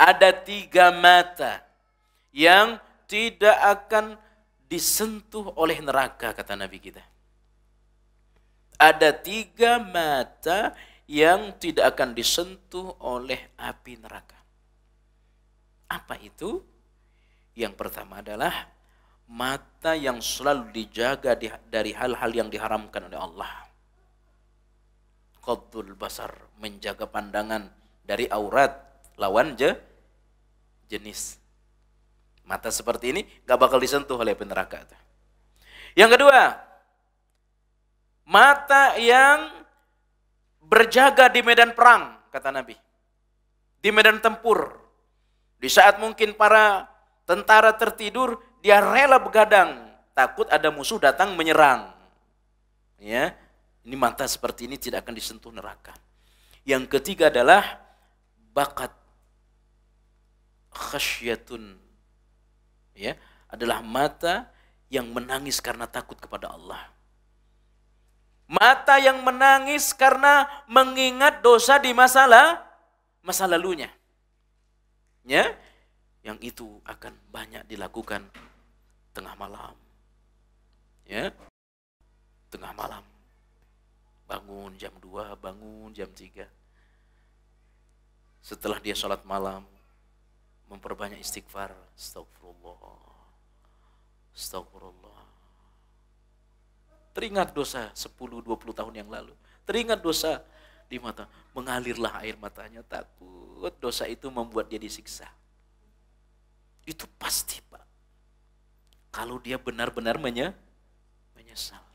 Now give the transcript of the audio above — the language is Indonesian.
ada tiga mata yang tidak akan disentuh oleh neraka, kata Nabi kita. Ada tiga mata yang tidak akan disentuh oleh api neraka. Apa itu? Yang pertama adalah mata yang selalu dijaga dari hal-hal yang diharamkan oleh Allah. Qadul basar, menjaga pandangan dari aurat lawan je, jenis. Mata seperti ini gak bakal disentuh oleh neraka neraka. Yang kedua, mata yang berjaga di medan perang, kata Nabi. Di medan tempur. Di saat mungkin para tentara tertidur, dia rela begadang. Takut ada musuh datang menyerang. Ya, Ini mata seperti ini tidak akan disentuh neraka. Yang ketiga adalah bakat khasyatun ya adalah mata yang menangis karena takut kepada Allah. Mata yang menangis karena mengingat dosa di masalah masa lalunya. Ya, yang itu akan banyak dilakukan tengah malam. Ya. Tengah malam. Bangun jam 2, bangun jam 3. Setelah dia sholat malam, memperbanyak istighfar astagfirullah astagfirullah teringat dosa 10-20 tahun yang lalu teringat dosa di mata mengalirlah air matanya takut dosa itu membuat dia disiksa itu pasti pak kalau dia benar-benar menye menyesal